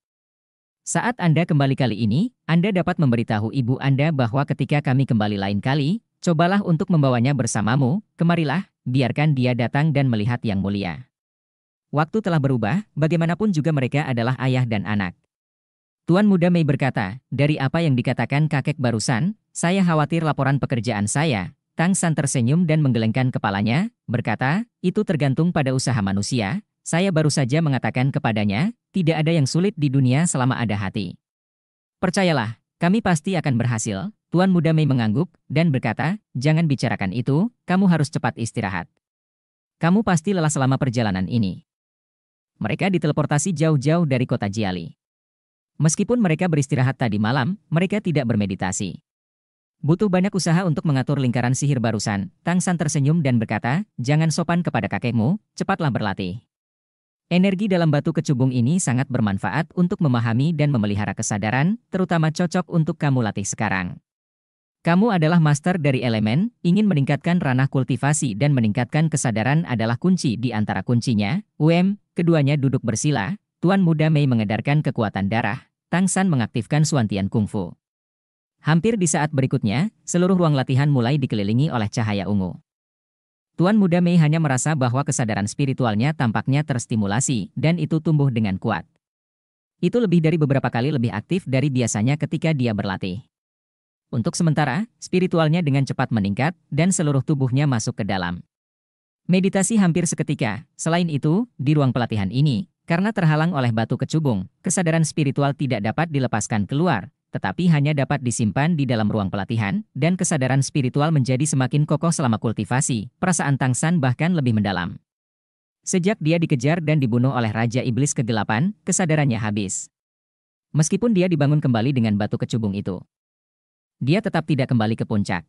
Saat Anda kembali kali ini, Anda dapat memberitahu ibu Anda bahwa ketika kami kembali lain kali, cobalah untuk membawanya bersamamu, kemarilah, biarkan dia datang dan melihat yang mulia. Waktu telah berubah, bagaimanapun juga mereka adalah ayah dan anak. Tuan Muda Mei berkata, dari apa yang dikatakan kakek barusan, saya khawatir laporan pekerjaan saya. Tang San tersenyum dan menggelengkan kepalanya, berkata, itu tergantung pada usaha manusia, saya baru saja mengatakan kepadanya, tidak ada yang sulit di dunia selama ada hati. Percayalah, kami pasti akan berhasil. Tuan Muda Mei mengangguk dan berkata, jangan bicarakan itu, kamu harus cepat istirahat. Kamu pasti lelah selama perjalanan ini. Mereka diteleportasi jauh-jauh dari kota Jiali. Meskipun mereka beristirahat tadi malam, mereka tidak bermeditasi. Butuh banyak usaha untuk mengatur lingkaran sihir barusan. Tang San tersenyum dan berkata, "Jangan sopan kepada kakekmu, cepatlah berlatih." Energi dalam batu kecubung ini sangat bermanfaat untuk memahami dan memelihara kesadaran, terutama cocok untuk kamu latih sekarang. Kamu adalah master dari elemen, ingin meningkatkan ranah kultivasi dan meningkatkan kesadaran adalah kunci di antara kuncinya. UM, keduanya duduk bersila, Tuan Muda Mei mengedarkan kekuatan darah, Tang San mengaktifkan suantian kungfu. Hampir di saat berikutnya, seluruh ruang latihan mulai dikelilingi oleh cahaya ungu. Tuan Muda Mei hanya merasa bahwa kesadaran spiritualnya tampaknya terstimulasi, dan itu tumbuh dengan kuat. Itu lebih dari beberapa kali lebih aktif dari biasanya ketika dia berlatih. Untuk sementara, spiritualnya dengan cepat meningkat, dan seluruh tubuhnya masuk ke dalam. Meditasi hampir seketika, selain itu, di ruang pelatihan ini, karena terhalang oleh batu kecubung, kesadaran spiritual tidak dapat dilepaskan keluar, tetapi hanya dapat disimpan di dalam ruang pelatihan, dan kesadaran spiritual menjadi semakin kokoh selama kultivasi, perasaan Tang San bahkan lebih mendalam. Sejak dia dikejar dan dibunuh oleh Raja Iblis Kegelapan, kesadarannya habis. Meskipun dia dibangun kembali dengan batu kecubung itu. Dia tetap tidak kembali ke puncak.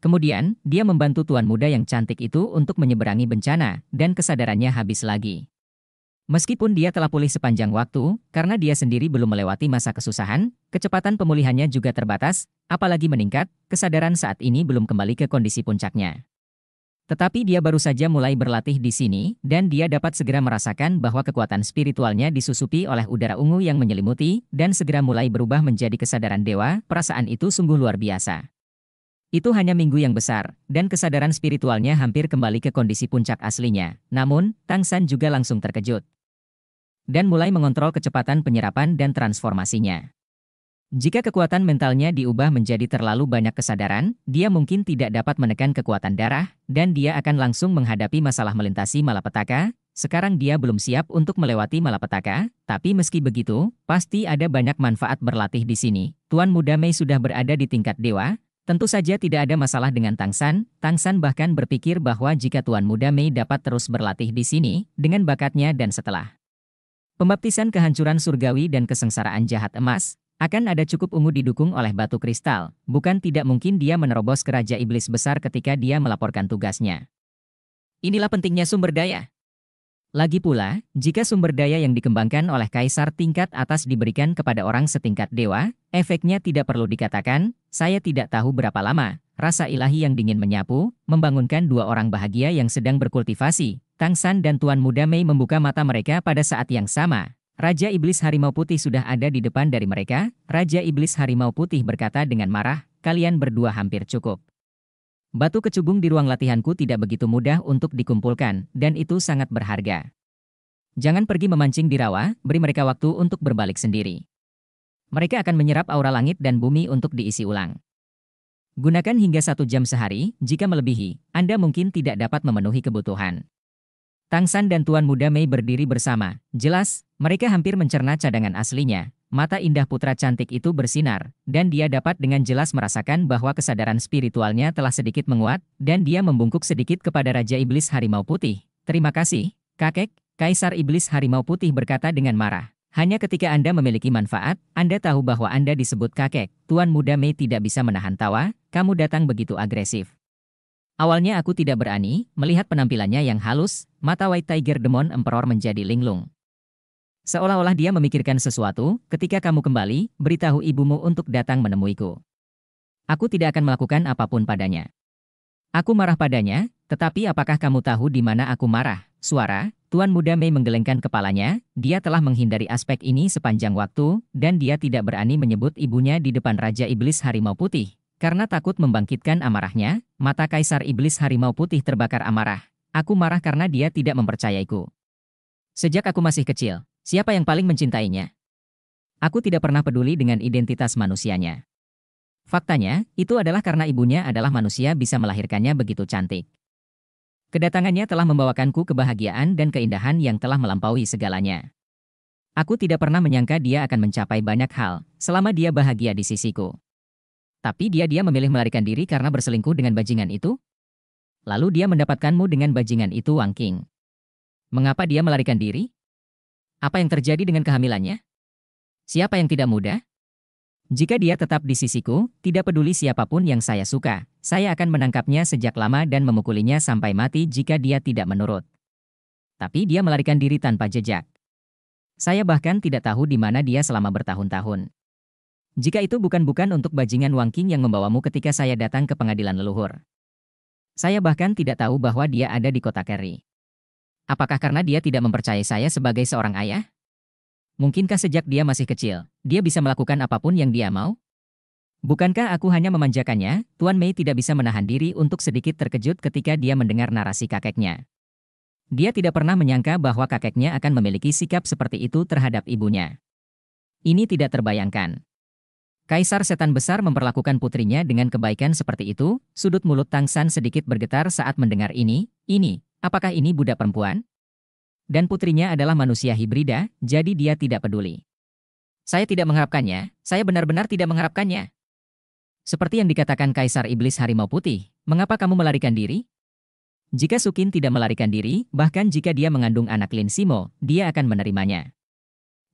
Kemudian, dia membantu tuan muda yang cantik itu untuk menyeberangi bencana, dan kesadarannya habis lagi. Meskipun dia telah pulih sepanjang waktu, karena dia sendiri belum melewati masa kesusahan, kecepatan pemulihannya juga terbatas, apalagi meningkat, kesadaran saat ini belum kembali ke kondisi puncaknya. Tetapi dia baru saja mulai berlatih di sini, dan dia dapat segera merasakan bahwa kekuatan spiritualnya disusupi oleh udara ungu yang menyelimuti, dan segera mulai berubah menjadi kesadaran dewa, perasaan itu sungguh luar biasa. Itu hanya minggu yang besar, dan kesadaran spiritualnya hampir kembali ke kondisi puncak aslinya. Namun, Tang San juga langsung terkejut dan mulai mengontrol kecepatan penyerapan dan transformasinya. Jika kekuatan mentalnya diubah menjadi terlalu banyak kesadaran, dia mungkin tidak dapat menekan kekuatan darah, dan dia akan langsung menghadapi masalah melintasi malapetaka. Sekarang dia belum siap untuk melewati malapetaka, tapi meski begitu, pasti ada banyak manfaat berlatih di sini. Tuan Muda Mei sudah berada di tingkat dewa, Tentu saja tidak ada masalah dengan Tang San. Tang San bahkan berpikir bahwa jika Tuan Muda Mei dapat terus berlatih di sini, dengan bakatnya dan setelah Pembaptisan kehancuran surgawi dan kesengsaraan jahat emas, akan ada cukup ungu didukung oleh batu kristal, bukan tidak mungkin dia menerobos ke Iblis Besar ketika dia melaporkan tugasnya. Inilah pentingnya sumber daya. Lagi pula, jika sumber daya yang dikembangkan oleh kaisar tingkat atas diberikan kepada orang setingkat dewa, efeknya tidak perlu dikatakan, saya tidak tahu berapa lama, rasa ilahi yang dingin menyapu, membangunkan dua orang bahagia yang sedang berkultivasi, Tang San dan Tuan Muda Mei membuka mata mereka pada saat yang sama. Raja Iblis Harimau Putih sudah ada di depan dari mereka. Raja Iblis Harimau Putih berkata dengan marah, kalian berdua hampir cukup. Batu kecubung di ruang latihanku tidak begitu mudah untuk dikumpulkan, dan itu sangat berharga. Jangan pergi memancing di rawa, beri mereka waktu untuk berbalik sendiri. Mereka akan menyerap aura langit dan bumi untuk diisi ulang. Gunakan hingga satu jam sehari, jika melebihi, Anda mungkin tidak dapat memenuhi kebutuhan. Tang San dan Tuan Muda Mei berdiri bersama. Jelas, mereka hampir mencerna cadangan aslinya. Mata indah putra cantik itu bersinar, dan dia dapat dengan jelas merasakan bahwa kesadaran spiritualnya telah sedikit menguat, dan dia membungkuk sedikit kepada Raja Iblis Harimau Putih. Terima kasih, kakek, Kaisar Iblis Harimau Putih berkata dengan marah. Hanya ketika Anda memiliki manfaat, Anda tahu bahwa Anda disebut kakek. Tuan Muda Mei tidak bisa menahan tawa, kamu datang begitu agresif. Awalnya aku tidak berani melihat penampilannya yang halus, mata White Tiger Demon Emperor menjadi linglung. Seolah-olah dia memikirkan sesuatu, ketika kamu kembali, beritahu ibumu untuk datang menemuiku. Aku tidak akan melakukan apapun padanya. Aku marah padanya, tetapi apakah kamu tahu di mana aku marah? Suara, Tuan Muda Mei menggelengkan kepalanya, dia telah menghindari aspek ini sepanjang waktu, dan dia tidak berani menyebut ibunya di depan Raja Iblis Harimau Putih, karena takut membangkitkan amarahnya, mata kaisar iblis harimau putih terbakar amarah. Aku marah karena dia tidak mempercayaiku. Sejak aku masih kecil, siapa yang paling mencintainya? Aku tidak pernah peduli dengan identitas manusianya. Faktanya, itu adalah karena ibunya adalah manusia bisa melahirkannya begitu cantik. Kedatangannya telah membawakanku kebahagiaan dan keindahan yang telah melampaui segalanya. Aku tidak pernah menyangka dia akan mencapai banyak hal selama dia bahagia di sisiku. Tapi dia-dia memilih melarikan diri karena berselingkuh dengan bajingan itu. Lalu dia mendapatkanmu dengan bajingan itu Wang King. Mengapa dia melarikan diri? Apa yang terjadi dengan kehamilannya? Siapa yang tidak muda? Jika dia tetap di sisiku, tidak peduli siapapun yang saya suka, saya akan menangkapnya sejak lama dan memukulinya sampai mati jika dia tidak menurut. Tapi dia melarikan diri tanpa jejak. Saya bahkan tidak tahu di mana dia selama bertahun-tahun. Jika itu bukan-bukan untuk bajingan Wang Wangking yang membawamu ketika saya datang ke pengadilan leluhur. Saya bahkan tidak tahu bahwa dia ada di kota Kerry. Apakah karena dia tidak mempercayai saya sebagai seorang ayah? Mungkinkah sejak dia masih kecil, dia bisa melakukan apapun yang dia mau? Bukankah aku hanya memanjakannya? Tuan Mei tidak bisa menahan diri untuk sedikit terkejut ketika dia mendengar narasi kakeknya. Dia tidak pernah menyangka bahwa kakeknya akan memiliki sikap seperti itu terhadap ibunya. Ini tidak terbayangkan. Kaisar Setan Besar memperlakukan putrinya dengan kebaikan seperti itu, sudut mulut Tang San sedikit bergetar saat mendengar ini, ini, apakah ini budak perempuan? Dan putrinya adalah manusia hibrida, jadi dia tidak peduli. Saya tidak mengharapkannya, saya benar-benar tidak mengharapkannya. Seperti yang dikatakan Kaisar Iblis Harimau Putih, mengapa kamu melarikan diri? Jika Sukin tidak melarikan diri, bahkan jika dia mengandung anak Lin Simo, dia akan menerimanya.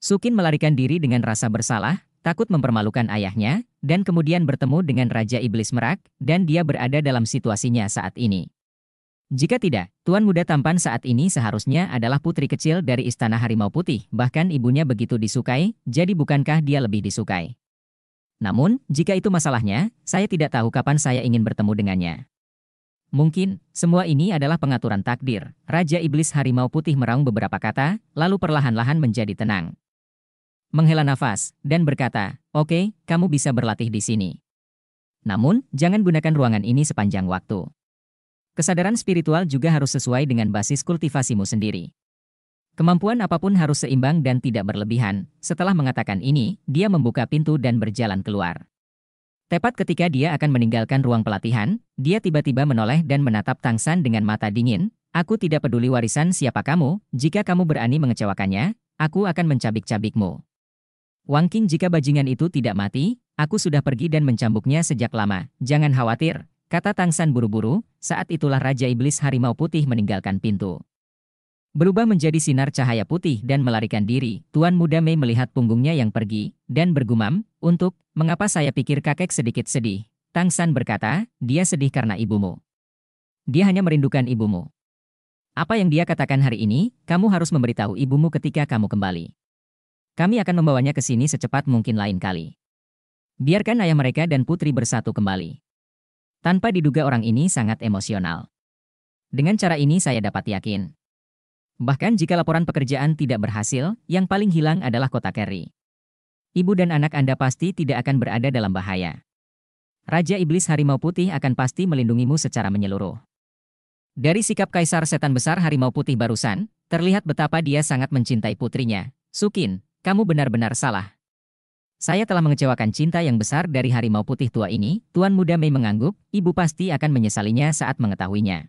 Sukin melarikan diri dengan rasa bersalah, takut mempermalukan ayahnya, dan kemudian bertemu dengan Raja Iblis Merak, dan dia berada dalam situasinya saat ini. Jika tidak, Tuan Muda Tampan saat ini seharusnya adalah putri kecil dari Istana Harimau Putih, bahkan ibunya begitu disukai, jadi bukankah dia lebih disukai? Namun, jika itu masalahnya, saya tidak tahu kapan saya ingin bertemu dengannya. Mungkin, semua ini adalah pengaturan takdir. Raja Iblis Harimau Putih meraung beberapa kata, lalu perlahan-lahan menjadi tenang menghela nafas, dan berkata, Oke, okay, kamu bisa berlatih di sini. Namun, jangan gunakan ruangan ini sepanjang waktu. Kesadaran spiritual juga harus sesuai dengan basis kultivasimu sendiri. Kemampuan apapun harus seimbang dan tidak berlebihan. Setelah mengatakan ini, dia membuka pintu dan berjalan keluar. Tepat ketika dia akan meninggalkan ruang pelatihan, dia tiba-tiba menoleh dan menatap Tang San dengan mata dingin. Aku tidak peduli warisan siapa kamu, jika kamu berani mengecewakannya, aku akan mencabik-cabikmu. Wang King jika bajingan itu tidak mati, aku sudah pergi dan mencambuknya sejak lama, jangan khawatir, kata Tang San buru-buru, saat itulah Raja Iblis Harimau Putih meninggalkan pintu. Berubah menjadi sinar cahaya putih dan melarikan diri, Tuan Muda Mei melihat punggungnya yang pergi, dan bergumam, untuk, mengapa saya pikir kakek sedikit sedih? Tang San berkata, dia sedih karena ibumu. Dia hanya merindukan ibumu. Apa yang dia katakan hari ini, kamu harus memberitahu ibumu ketika kamu kembali. Kami akan membawanya ke sini secepat mungkin lain kali. Biarkan ayah mereka dan putri bersatu kembali. Tanpa diduga orang ini sangat emosional. Dengan cara ini saya dapat yakin. Bahkan jika laporan pekerjaan tidak berhasil, yang paling hilang adalah kota Kerry. Ibu dan anak Anda pasti tidak akan berada dalam bahaya. Raja Iblis Harimau Putih akan pasti melindungimu secara menyeluruh. Dari sikap Kaisar Setan Besar Harimau Putih barusan, terlihat betapa dia sangat mencintai putrinya, Sukin, kamu benar-benar salah. Saya telah mengecewakan cinta yang besar dari harimau putih tua ini, Tuan Muda Mei mengangguk, ibu pasti akan menyesalinya saat mengetahuinya.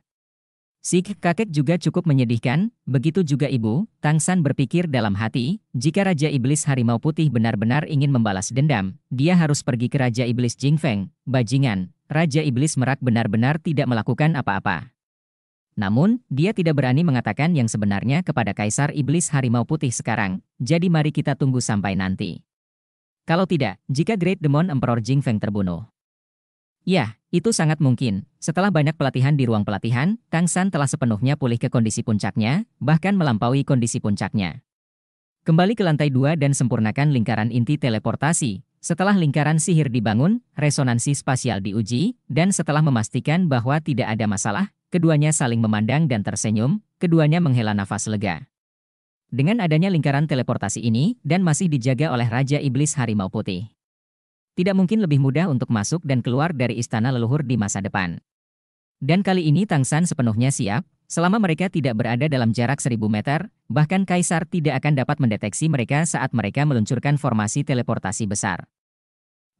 Sik kakek juga cukup menyedihkan, begitu juga ibu, Tang San berpikir dalam hati, jika Raja Iblis Harimau Putih benar-benar ingin membalas dendam, dia harus pergi ke Raja Iblis Jingfeng, bajingan, Raja Iblis Merak benar-benar tidak melakukan apa-apa. Namun, dia tidak berani mengatakan yang sebenarnya kepada Kaisar Iblis Harimau Putih sekarang, jadi mari kita tunggu sampai nanti. Kalau tidak, jika Great Demon Emperor Jing Feng terbunuh. Ya, itu sangat mungkin. Setelah banyak pelatihan di ruang pelatihan, Tang San telah sepenuhnya pulih ke kondisi puncaknya, bahkan melampaui kondisi puncaknya. Kembali ke lantai dua dan sempurnakan lingkaran inti teleportasi, setelah lingkaran sihir dibangun, resonansi spasial diuji, dan setelah memastikan bahwa tidak ada masalah, Keduanya saling memandang dan tersenyum, keduanya menghela nafas lega. Dengan adanya lingkaran teleportasi ini, dan masih dijaga oleh Raja Iblis Harimau Putih. Tidak mungkin lebih mudah untuk masuk dan keluar dari istana leluhur di masa depan. Dan kali ini Tang San sepenuhnya siap, selama mereka tidak berada dalam jarak seribu meter, bahkan Kaisar tidak akan dapat mendeteksi mereka saat mereka meluncurkan formasi teleportasi besar.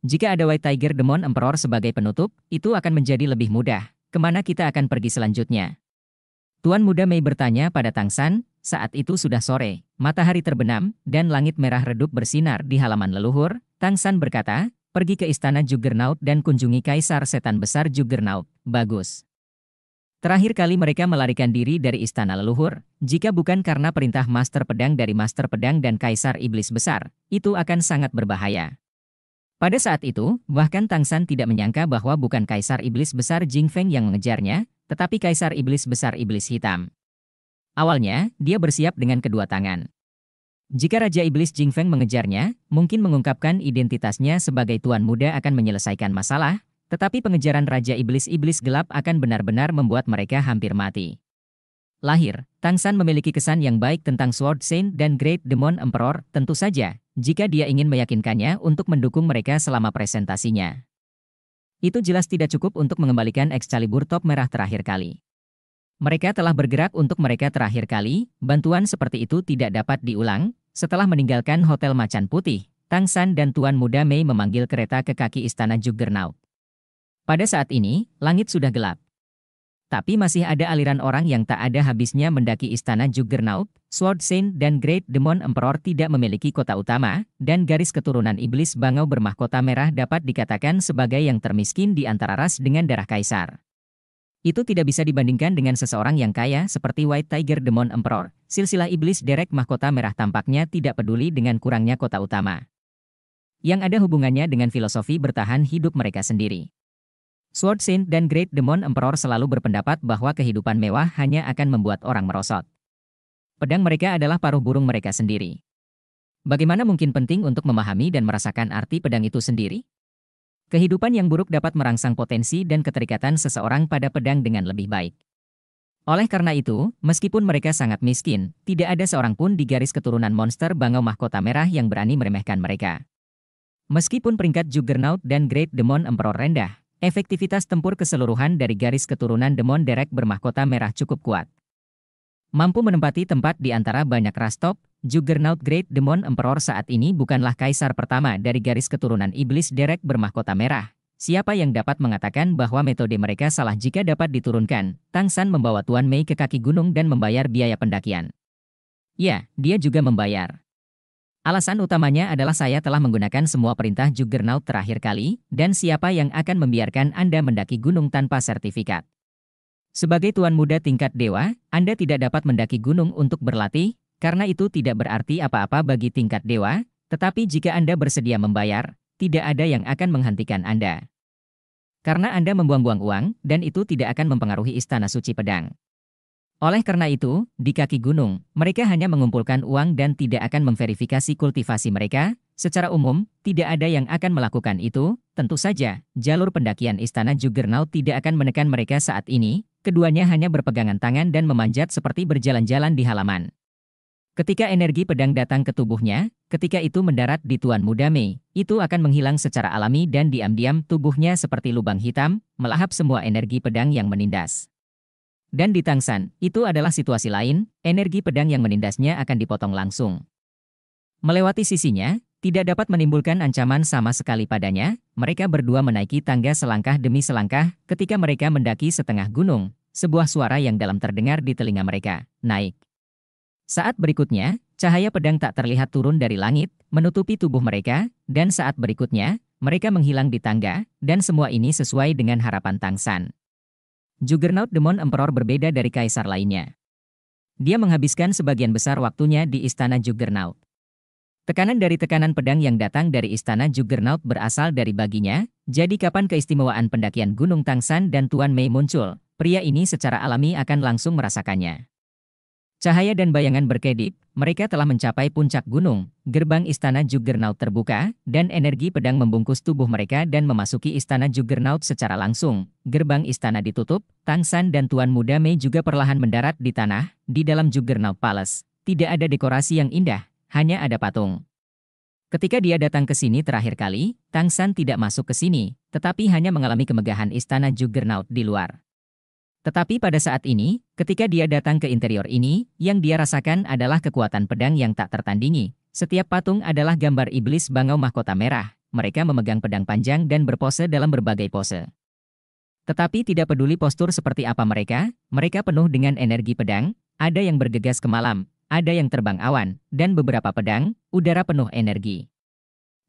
Jika ada White Tiger Demon Emperor sebagai penutup, itu akan menjadi lebih mudah. Kemana kita akan pergi selanjutnya? Tuan muda Mei bertanya pada Tang San, saat itu sudah sore, matahari terbenam, dan langit merah redup bersinar di halaman leluhur. Tang San berkata, pergi ke istana Juggernaut dan kunjungi Kaisar Setan Besar Juggernaut, bagus. Terakhir kali mereka melarikan diri dari istana leluhur, jika bukan karena perintah Master Pedang dari Master Pedang dan Kaisar Iblis Besar, itu akan sangat berbahaya. Pada saat itu, bahkan Tang San tidak menyangka bahwa bukan Kaisar Iblis Besar Jing Feng yang mengejarnya, tetapi Kaisar Iblis Besar Iblis Hitam. Awalnya, dia bersiap dengan kedua tangan. Jika Raja Iblis Jing Feng mengejarnya, mungkin mengungkapkan identitasnya sebagai Tuan Muda akan menyelesaikan masalah, tetapi pengejaran Raja Iblis-Iblis Gelap akan benar-benar membuat mereka hampir mati. Lahir, Tang San memiliki kesan yang baik tentang Sword Saint dan Great Demon Emperor, tentu saja, jika dia ingin meyakinkannya untuk mendukung mereka selama presentasinya. Itu jelas tidak cukup untuk mengembalikan Excalibur top merah terakhir kali. Mereka telah bergerak untuk mereka terakhir kali, bantuan seperti itu tidak dapat diulang, setelah meninggalkan Hotel Macan Putih, Tang San dan Tuan Muda Mei memanggil kereta ke kaki Istana Juggernaut. Pada saat ini, langit sudah gelap. Tapi masih ada aliran orang yang tak ada habisnya mendaki istana Juggernaut, Sword Saint, dan Great Demon Emperor tidak memiliki kota utama, dan garis keturunan iblis bangau bermahkota merah dapat dikatakan sebagai yang termiskin di antara ras dengan darah kaisar. Itu tidak bisa dibandingkan dengan seseorang yang kaya seperti White Tiger Demon Emperor. Silsilah iblis derek mahkota merah tampaknya tidak peduli dengan kurangnya kota utama yang ada hubungannya dengan filosofi bertahan hidup mereka sendiri. Sword Saint dan Great Demon Emperor selalu berpendapat bahwa kehidupan mewah hanya akan membuat orang merosot. Pedang mereka adalah paruh burung mereka sendiri. Bagaimana mungkin penting untuk memahami dan merasakan arti pedang itu sendiri? Kehidupan yang buruk dapat merangsang potensi dan keterikatan seseorang pada pedang dengan lebih baik. Oleh karena itu, meskipun mereka sangat miskin, tidak ada seorang pun di garis keturunan monster bangau mahkota merah yang berani meremehkan mereka. Meskipun peringkat Juggernaut dan Great Demon Emperor rendah, Efektivitas tempur keseluruhan dari garis keturunan Demon Derek bermahkota merah cukup kuat. Mampu menempati tempat di antara banyak ras top, Juggernaut Great Demon Emperor saat ini bukanlah kaisar pertama dari garis keturunan iblis Derek bermahkota merah. Siapa yang dapat mengatakan bahwa metode mereka salah jika dapat diturunkan? Tang San membawa Tuan Mei ke kaki gunung dan membayar biaya pendakian. Ya, dia juga membayar. Alasan utamanya adalah saya telah menggunakan semua perintah Juggernaut terakhir kali, dan siapa yang akan membiarkan Anda mendaki gunung tanpa sertifikat. Sebagai tuan muda tingkat dewa, Anda tidak dapat mendaki gunung untuk berlatih, karena itu tidak berarti apa-apa bagi tingkat dewa, tetapi jika Anda bersedia membayar, tidak ada yang akan menghentikan Anda. Karena Anda membuang-buang uang, dan itu tidak akan mempengaruhi Istana Suci Pedang. Oleh karena itu, di kaki gunung, mereka hanya mengumpulkan uang dan tidak akan memverifikasi kultivasi mereka. Secara umum, tidak ada yang akan melakukan itu. Tentu saja, jalur pendakian istana Juggernaut tidak akan menekan mereka saat ini. Keduanya hanya berpegangan tangan dan memanjat seperti berjalan-jalan di halaman. Ketika energi pedang datang ke tubuhnya, ketika itu mendarat di Tuan Muda Mei, itu akan menghilang secara alami dan diam-diam tubuhnya seperti lubang hitam, melahap semua energi pedang yang menindas. Dan di Tang San, itu adalah situasi lain, energi pedang yang menindasnya akan dipotong langsung. Melewati sisinya, tidak dapat menimbulkan ancaman sama sekali padanya, mereka berdua menaiki tangga selangkah demi selangkah ketika mereka mendaki setengah gunung, sebuah suara yang dalam terdengar di telinga mereka, naik. Saat berikutnya, cahaya pedang tak terlihat turun dari langit, menutupi tubuh mereka, dan saat berikutnya, mereka menghilang di tangga, dan semua ini sesuai dengan harapan Tang San. Juggernaut Demon Emperor berbeda dari kaisar lainnya. Dia menghabiskan sebagian besar waktunya di istana Juggernaut. Tekanan dari tekanan pedang yang datang dari istana Juggernaut berasal dari baginya, jadi kapan keistimewaan pendakian Gunung Tangsan dan Tuan Mei muncul, pria ini secara alami akan langsung merasakannya. Cahaya dan bayangan berkedip, mereka telah mencapai puncak gunung, gerbang istana Juggernaut terbuka, dan energi pedang membungkus tubuh mereka dan memasuki istana Juggernaut secara langsung. Gerbang istana ditutup, Tang San dan Tuan Muda Mei juga perlahan mendarat di tanah, di dalam Juggernaut Palace. Tidak ada dekorasi yang indah, hanya ada patung. Ketika dia datang ke sini terakhir kali, Tang San tidak masuk ke sini, tetapi hanya mengalami kemegahan istana Juggernaut di luar. Tetapi pada saat ini, ketika dia datang ke interior ini, yang dia rasakan adalah kekuatan pedang yang tak tertandingi. Setiap patung adalah gambar iblis bangau mahkota merah. Mereka memegang pedang panjang dan berpose dalam berbagai pose. Tetapi tidak peduli postur seperti apa mereka, mereka penuh dengan energi pedang, ada yang bergegas ke malam, ada yang terbang awan, dan beberapa pedang, udara penuh energi.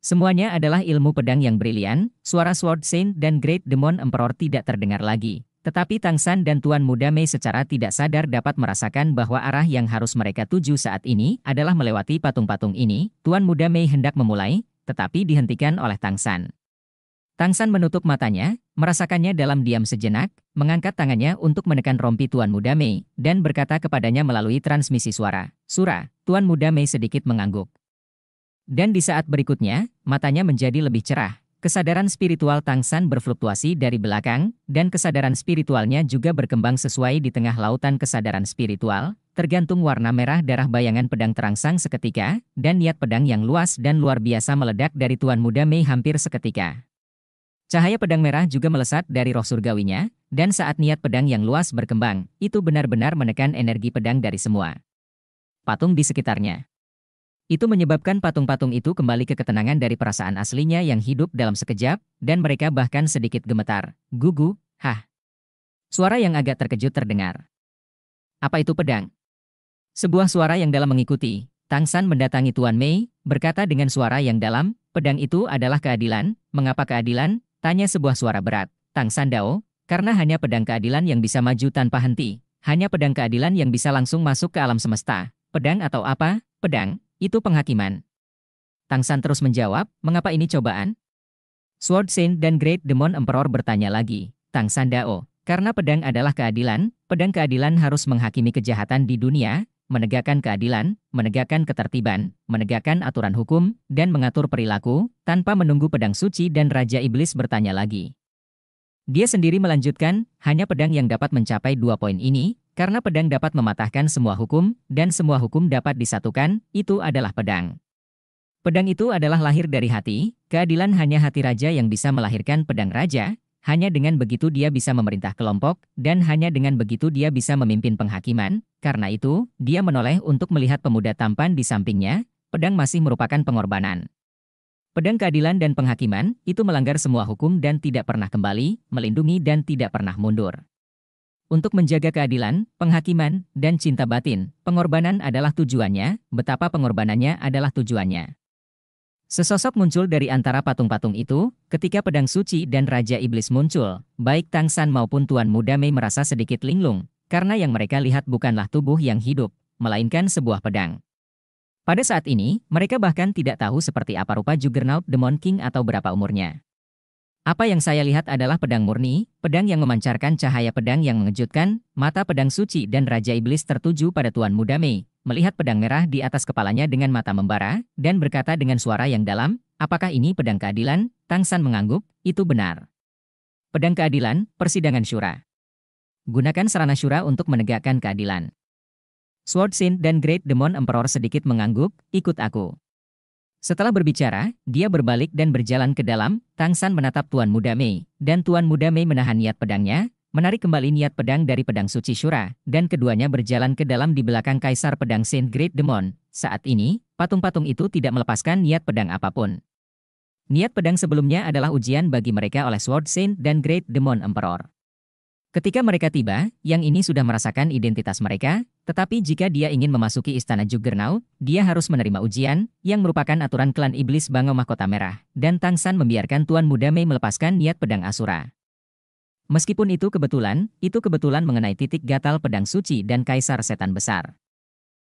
Semuanya adalah ilmu pedang yang brilian, suara Sword Saint dan Great Demon Emperor tidak terdengar lagi, tetapi Tang San dan Tuan Muda Mei secara tidak sadar dapat merasakan bahwa arah yang harus mereka tuju saat ini adalah melewati patung-patung ini. Tuan Muda Mei hendak memulai, tetapi dihentikan oleh Tang San. Tang San menutup matanya, merasakannya dalam diam sejenak, mengangkat tangannya untuk menekan rompi Tuan Muda Mei, dan berkata kepadanya melalui transmisi suara, Sura, Tuan Muda Mei sedikit mengangguk. Dan di saat berikutnya, matanya menjadi lebih cerah, Kesadaran spiritual Tang San berfluktuasi dari belakang, dan kesadaran spiritualnya juga berkembang sesuai di tengah lautan kesadaran spiritual, tergantung warna merah darah bayangan pedang terangsang seketika, dan niat pedang yang luas dan luar biasa meledak dari Tuan Muda Mei hampir seketika. Cahaya pedang merah juga melesat dari roh surgawinya, dan saat niat pedang yang luas berkembang, itu benar-benar menekan energi pedang dari semua patung di sekitarnya. Itu menyebabkan patung-patung itu kembali ke ketenangan dari perasaan aslinya yang hidup dalam sekejap, dan mereka bahkan sedikit gemetar, gugu, hah. Suara yang agak terkejut terdengar. Apa itu pedang? Sebuah suara yang dalam mengikuti, Tang San mendatangi Tuan Mei, berkata dengan suara yang dalam, pedang itu adalah keadilan, mengapa keadilan? Tanya sebuah suara berat, Tang San Dao, karena hanya pedang keadilan yang bisa maju tanpa henti, hanya pedang keadilan yang bisa langsung masuk ke alam semesta, pedang atau apa, pedang, itu penghakiman. Tang San terus menjawab, mengapa ini cobaan? Sword Saint dan Great Demon Emperor bertanya lagi, Tang San Dao, karena pedang adalah keadilan, pedang keadilan harus menghakimi kejahatan di dunia, menegakkan keadilan, menegakkan ketertiban, menegakkan aturan hukum, dan mengatur perilaku, tanpa menunggu pedang suci dan Raja Iblis bertanya lagi. Dia sendiri melanjutkan, hanya pedang yang dapat mencapai dua poin ini, karena pedang dapat mematahkan semua hukum, dan semua hukum dapat disatukan, itu adalah pedang. Pedang itu adalah lahir dari hati, keadilan hanya hati raja yang bisa melahirkan pedang raja, hanya dengan begitu dia bisa memerintah kelompok, dan hanya dengan begitu dia bisa memimpin penghakiman. Karena itu, dia menoleh untuk melihat pemuda tampan di sampingnya, pedang masih merupakan pengorbanan. Pedang keadilan dan penghakiman itu melanggar semua hukum dan tidak pernah kembali, melindungi dan tidak pernah mundur. Untuk menjaga keadilan, penghakiman, dan cinta batin, pengorbanan adalah tujuannya, betapa pengorbanannya adalah tujuannya. Sesosok muncul dari antara patung-patung itu, ketika pedang suci dan Raja Iblis muncul, baik Tang San maupun Tuan Muda Mei merasa sedikit linglung, karena yang mereka lihat bukanlah tubuh yang hidup, melainkan sebuah pedang. Pada saat ini, mereka bahkan tidak tahu seperti apa rupa Juggernaut Demon King atau berapa umurnya. Apa yang saya lihat adalah pedang murni, pedang yang memancarkan cahaya pedang yang mengejutkan, mata pedang suci dan Raja Iblis tertuju pada Tuan Muda Mei, melihat pedang merah di atas kepalanya dengan mata membara, dan berkata dengan suara yang dalam, apakah ini pedang keadilan? Tang San mengangguk, itu benar. Pedang keadilan, persidangan syura. Gunakan sarana syura untuk menegakkan keadilan. Sword Sin dan Great Demon Emperor sedikit mengangguk, ikut aku. Setelah berbicara, dia berbalik dan berjalan ke dalam, Tang San menatap Tuan Muda Mei, dan Tuan Muda Mei menahan niat pedangnya, menarik kembali niat pedang dari pedang suci Shura, dan keduanya berjalan ke dalam di belakang Kaisar Pedang Saint Great Demon. Saat ini, patung-patung itu tidak melepaskan niat pedang apapun. Niat pedang sebelumnya adalah ujian bagi mereka oleh Sword Saint dan Great Demon Emperor. Ketika mereka tiba, yang ini sudah merasakan identitas mereka, tetapi jika dia ingin memasuki istana Juggernaut, dia harus menerima ujian, yang merupakan aturan klan iblis Bangau Mahkota Merah, dan Tang San membiarkan Tuan Muda Mei melepaskan niat pedang Asura. Meskipun itu kebetulan, itu kebetulan mengenai titik gatal pedang suci dan kaisar setan besar.